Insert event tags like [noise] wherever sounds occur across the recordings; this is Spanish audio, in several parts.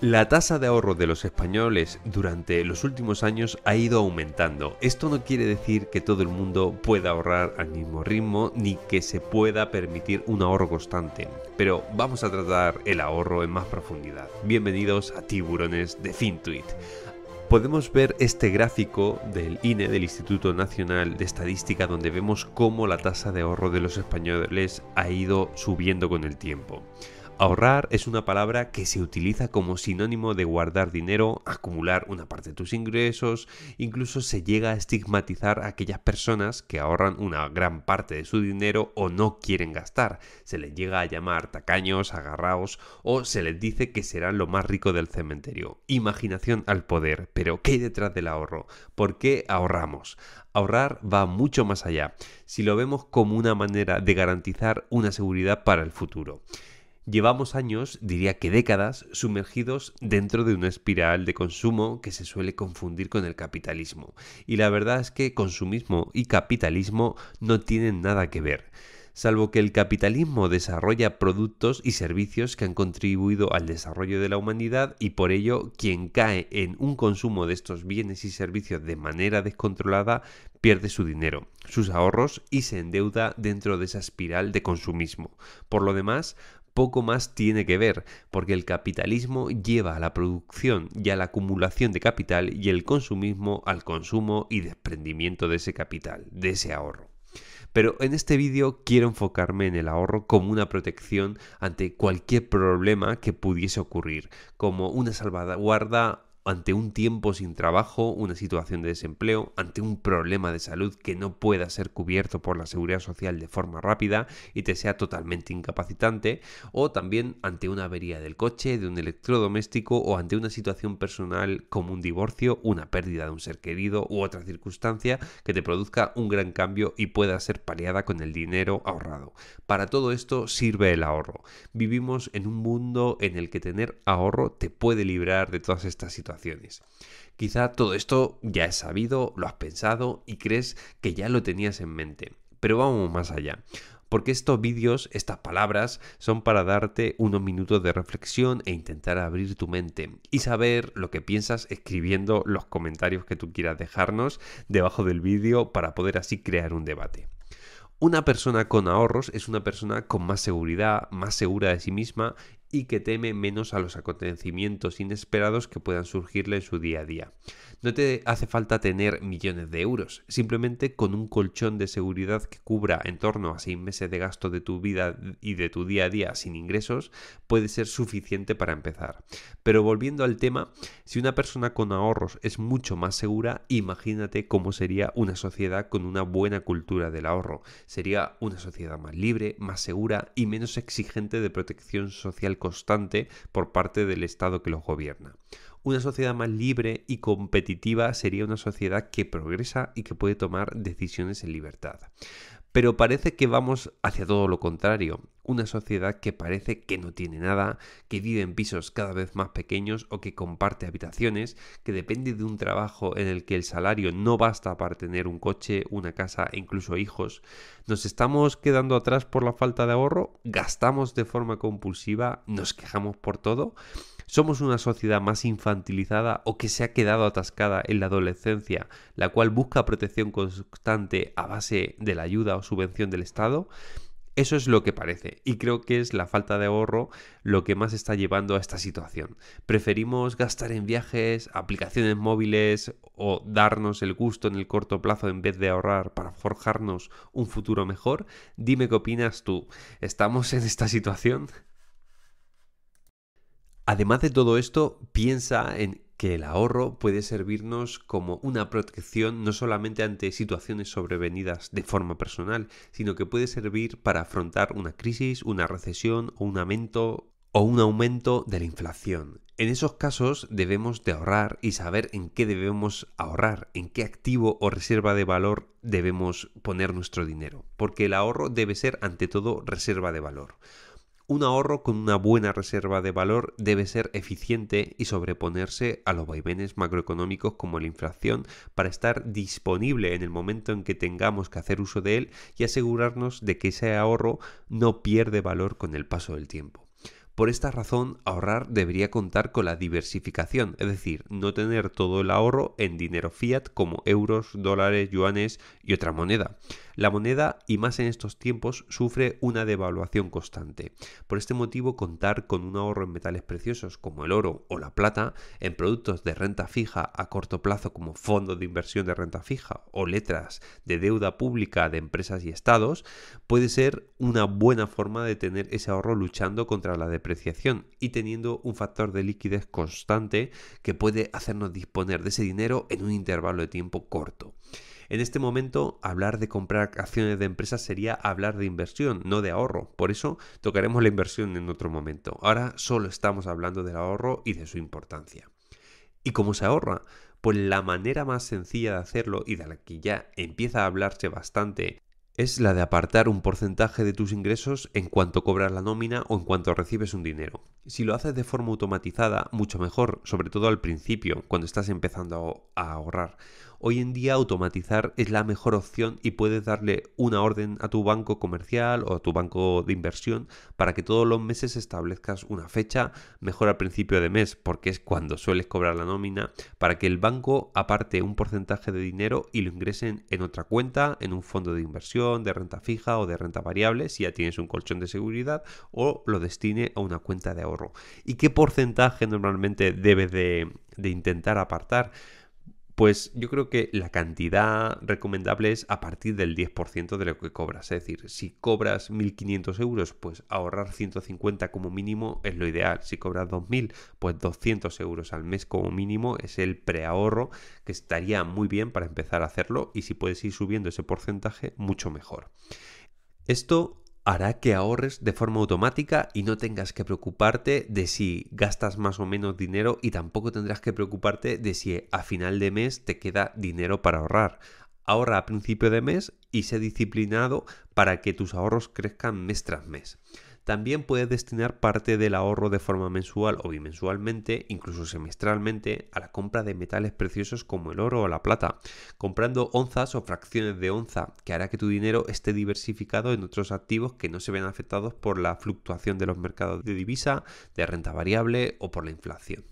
La tasa de ahorro de los españoles durante los últimos años ha ido aumentando. Esto no quiere decir que todo el mundo pueda ahorrar al mismo ritmo ni que se pueda permitir un ahorro constante, pero vamos a tratar el ahorro en más profundidad. Bienvenidos a Tiburones de Fintuit. Podemos ver este gráfico del INE, del Instituto Nacional de Estadística, donde vemos cómo la tasa de ahorro de los españoles ha ido subiendo con el tiempo. Ahorrar es una palabra que se utiliza como sinónimo de guardar dinero, acumular una parte de tus ingresos, incluso se llega a estigmatizar a aquellas personas que ahorran una gran parte de su dinero o no quieren gastar. Se les llega a llamar tacaños, agarraos o se les dice que serán lo más rico del cementerio. Imaginación al poder, pero ¿qué hay detrás del ahorro? ¿Por qué ahorramos? Ahorrar va mucho más allá, si lo vemos como una manera de garantizar una seguridad para el futuro llevamos años, diría que décadas, sumergidos dentro de una espiral de consumo que se suele confundir con el capitalismo. Y la verdad es que consumismo y capitalismo no tienen nada que ver salvo que el capitalismo desarrolla productos y servicios que han contribuido al desarrollo de la humanidad y por ello quien cae en un consumo de estos bienes y servicios de manera descontrolada pierde su dinero, sus ahorros y se endeuda dentro de esa espiral de consumismo. Por lo demás, poco más tiene que ver, porque el capitalismo lleva a la producción y a la acumulación de capital y el consumismo al consumo y desprendimiento de ese capital, de ese ahorro. Pero en este vídeo quiero enfocarme en el ahorro como una protección ante cualquier problema que pudiese ocurrir, como una salvaguarda ante un tiempo sin trabajo, una situación de desempleo, ante un problema de salud que no pueda ser cubierto por la seguridad social de forma rápida y te sea totalmente incapacitante, o también ante una avería del coche, de un electrodoméstico o ante una situación personal como un divorcio, una pérdida de un ser querido u otra circunstancia que te produzca un gran cambio y pueda ser paliada con el dinero ahorrado. Para todo esto sirve el ahorro. Vivimos en un mundo en el que tener ahorro te puede librar de todas estas situaciones Quizá todo esto ya es sabido, lo has pensado y crees que ya lo tenías en mente. Pero vamos más allá porque estos vídeos, estas palabras, son para darte unos minutos de reflexión e intentar abrir tu mente y saber lo que piensas escribiendo los comentarios que tú quieras dejarnos debajo del vídeo para poder así crear un debate. Una persona con ahorros es una persona con más seguridad, más segura de sí misma y que teme menos a los acontecimientos inesperados que puedan surgirle en su día a día. No te hace falta tener millones de euros, simplemente con un colchón de seguridad que cubra en torno a seis meses de gasto de tu vida y de tu día a día sin ingresos puede ser suficiente para empezar. Pero volviendo al tema, si una persona con ahorros es mucho más segura, imagínate cómo sería una sociedad con una buena cultura del ahorro. Sería una sociedad más libre, más segura y menos exigente de protección social constante por parte del Estado que los gobierna. Una sociedad más libre y competitiva sería una sociedad que progresa y que puede tomar decisiones en libertad. Pero parece que vamos hacia todo lo contrario. Una sociedad que parece que no tiene nada, que vive en pisos cada vez más pequeños o que comparte habitaciones, que depende de un trabajo en el que el salario no basta para tener un coche, una casa e incluso hijos. ¿Nos estamos quedando atrás por la falta de ahorro? ¿Gastamos de forma compulsiva? ¿Nos quejamos por todo? Somos una sociedad más infantilizada o que se ha quedado atascada en la adolescencia, la cual busca protección constante a base de la ayuda o subvención del Estado. Eso es lo que parece y creo que es la falta de ahorro lo que más está llevando a esta situación. Preferimos gastar en viajes, aplicaciones móviles o darnos el gusto en el corto plazo en vez de ahorrar para forjarnos un futuro mejor. Dime qué opinas tú. ¿Estamos en esta situación? Además de todo esto, piensa en que el ahorro puede servirnos como una protección no solamente ante situaciones sobrevenidas de forma personal, sino que puede servir para afrontar una crisis, una recesión o un aumento o un aumento de la inflación. En esos casos debemos de ahorrar y saber en qué debemos ahorrar, en qué activo o reserva de valor debemos poner nuestro dinero, porque el ahorro debe ser ante todo reserva de valor. Un ahorro con una buena reserva de valor debe ser eficiente y sobreponerse a los vaivenes macroeconómicos como la inflación para estar disponible en el momento en que tengamos que hacer uso de él y asegurarnos de que ese ahorro no pierde valor con el paso del tiempo. Por esta razón, ahorrar debería contar con la diversificación, es decir, no tener todo el ahorro en dinero fiat como euros, dólares, yuanes y otra moneda. La moneda, y más en estos tiempos, sufre una devaluación constante. Por este motivo, contar con un ahorro en metales preciosos como el oro o la plata, en productos de renta fija a corto plazo como fondos de inversión de renta fija o letras de deuda pública de empresas y estados, puede ser una buena forma de tener ese ahorro luchando contra la depreciación y teniendo un factor de liquidez constante que puede hacernos disponer de ese dinero en un intervalo de tiempo corto. En este momento, hablar de comprar acciones de empresas sería hablar de inversión, no de ahorro. Por eso tocaremos la inversión en otro momento. Ahora solo estamos hablando del ahorro y de su importancia. ¿Y cómo se ahorra? Pues la manera más sencilla de hacerlo y de la que ya empieza a hablarse bastante es la de apartar un porcentaje de tus ingresos en cuanto cobras la nómina o en cuanto recibes un dinero. Si lo haces de forma automatizada, mucho mejor, sobre todo al principio, cuando estás empezando a ahorrar. Hoy en día automatizar es la mejor opción y puedes darle una orden a tu banco comercial o a tu banco de inversión para que todos los meses establezcas una fecha, mejor al principio de mes, porque es cuando sueles cobrar la nómina, para que el banco aparte un porcentaje de dinero y lo ingresen en otra cuenta, en un fondo de inversión, de renta fija o de renta variable, si ya tienes un colchón de seguridad, o lo destine a una cuenta de ahorro. ¿Y qué porcentaje normalmente debes de, intentar apartar? Pues yo creo que la cantidad recomendable es a partir del 10% de lo que cobras. Es decir, si cobras 1.500 euros, pues ahorrar 150 como mínimo es lo ideal. Si cobras 2.000, pues 200 euros al mes como mínimo es el preahorro que estaría muy bien para empezar a hacerlo y si puedes ir subiendo ese porcentaje, mucho mejor. Esto hará que ahorres de forma automática y no tengas que preocuparte de si gastas más o menos dinero y tampoco tendrás que preocuparte de si a final de mes te queda dinero para ahorrar. Ahorra a principio de mes y sé disciplinado para que tus ahorros crezcan mes tras mes. También puedes destinar parte del ahorro de forma mensual o bimensualmente, incluso semestralmente, a la compra de metales preciosos como el oro o la plata, comprando onzas o fracciones de onza, que hará que tu dinero esté diversificado en otros activos que no se ven afectados por la fluctuación de los mercados de divisa, de renta variable o por la inflación.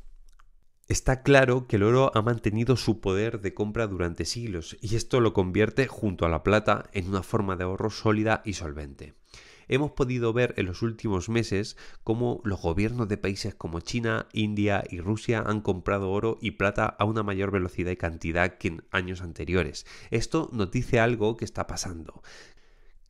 Está claro que el oro ha mantenido su poder de compra durante siglos y esto lo convierte, junto a la plata, en una forma de ahorro sólida y solvente hemos podido ver en los últimos meses cómo los gobiernos de países como China, India y Rusia han comprado oro y plata a una mayor velocidad y cantidad que en años anteriores. Esto nos dice algo que está pasando,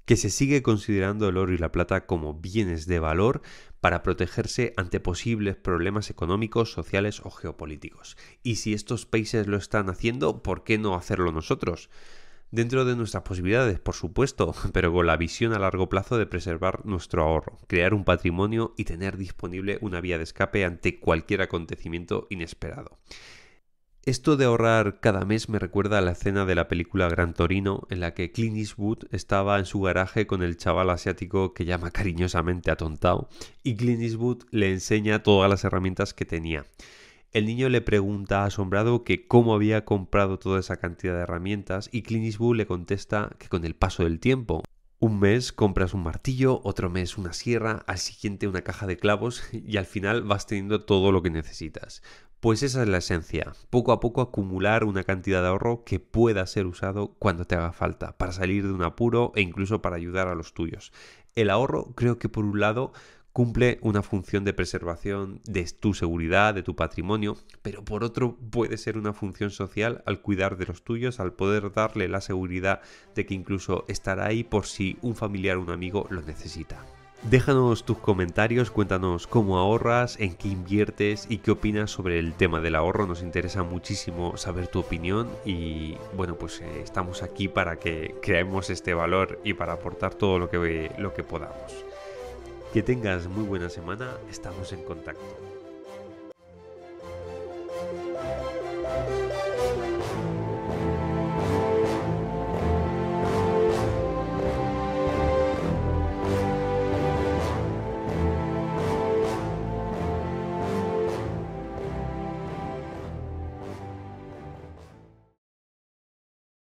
que se sigue considerando el oro y la plata como bienes de valor para protegerse ante posibles problemas económicos, sociales o geopolíticos. Y si estos países lo están haciendo, ¿por qué no hacerlo nosotros? dentro de nuestras posibilidades, por supuesto, [laughs] pero con la visión a largo plazo de preservar nuestro ahorro, crear un patrimonio y tener disponible una vía de escape ante cualquier acontecimiento inesperado. Esto de ahorrar cada mes me recuerda a la escena de la película Gran Torino en la que Clint Eastwood estaba en su garaje con el chaval asiático que llama cariñosamente a Tontao, y Clint Eastwood le enseña todas las herramientas que tenía. El niño le pregunta asombrado que cómo había comprado toda esa cantidad de herramientas y Clint le contesta que con el paso del tiempo. Un mes compras un martillo, otro mes una sierra, al siguiente una caja de clavos y al final vas teniendo todo lo que necesitas. Pues esa es la esencia, poco a poco acumular una cantidad de ahorro que pueda ser usado cuando te haga falta, para salir de un apuro e incluso para ayudar a los tuyos. El ahorro creo que por un lado cumple una función de preservación de tu seguridad, de tu patrimonio, pero por otro puede ser una función social al cuidar de los tuyos, al poder darle la seguridad de que incluso estará ahí por si un familiar o un amigo lo necesita. Déjanos tus comentarios, cuéntanos cómo ahorras, en qué inviertes y qué opinas sobre el tema del ahorro. Nos interesa muchísimo saber tu opinión y bueno, pues eh, estamos aquí para que creemos este valor y para aportar todo lo que, lo que podamos. Que tengas muy buena semana, estamos en contacto.